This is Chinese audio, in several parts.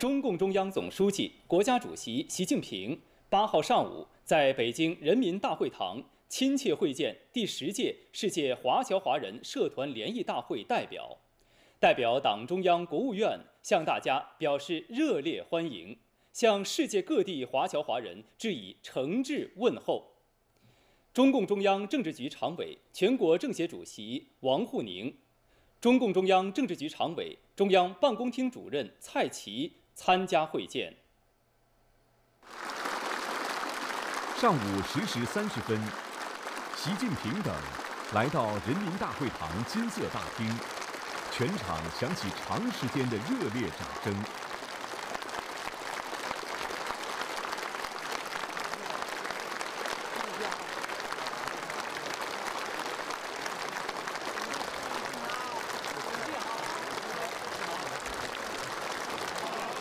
中共中央总书记、国家主席习近平八号上午在北京人民大会堂亲切会见第十届世界华侨华人社团联谊大会代表，代表党中央、国务院向大家表示热烈欢迎，向世界各地华侨华人致以诚挚问候。中共中央政治局常委、全国政协主席王沪宁，中共中央政治局常委、中央办公厅主任蔡奇。参加会见。上午十时三十分，习近平等来到人民大会堂金色大厅，全场响起长时间的热烈掌声。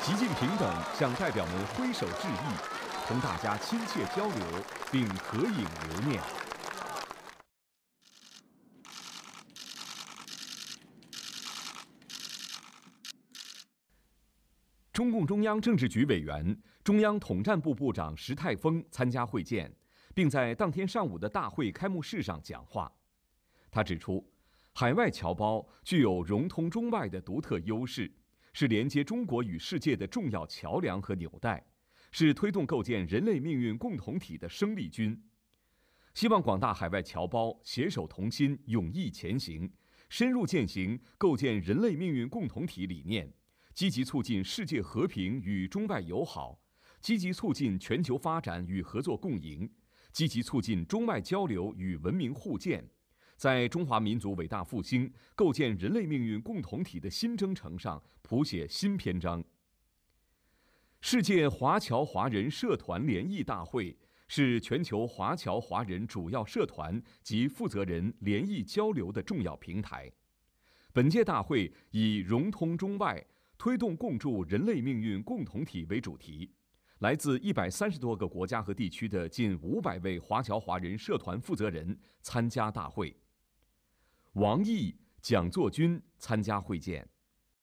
习近平等向代表们挥手致意，同大家亲切交流，并合影留念。中共中央政治局委员、中央统战部部长石泰峰参加会见，并在当天上午的大会开幕式上讲话。他指出，海外侨胞具有融通中外的独特优势。是连接中国与世界的重要桥梁和纽带，是推动构建人类命运共同体的生力军。希望广大海外侨胞携手同心，勇毅前行，深入践行构建人类命运共同体理念，积极促进世界和平与中外友好，积极促进全球发展与合作共赢，积极促进中外交流与文明互鉴。在中华民族伟大复兴、构建人类命运共同体的新征程上谱写新篇章。世界华侨华人社团联谊大会是全球华侨华人主要社团及负责人联谊交流的重要平台。本届大会以“融通中外，推动共筑人类命运共同体”为主题。来自一百三十多个国家和地区的近五百位华侨华人社团负责人参加大会。王毅、蒋作军参加会见。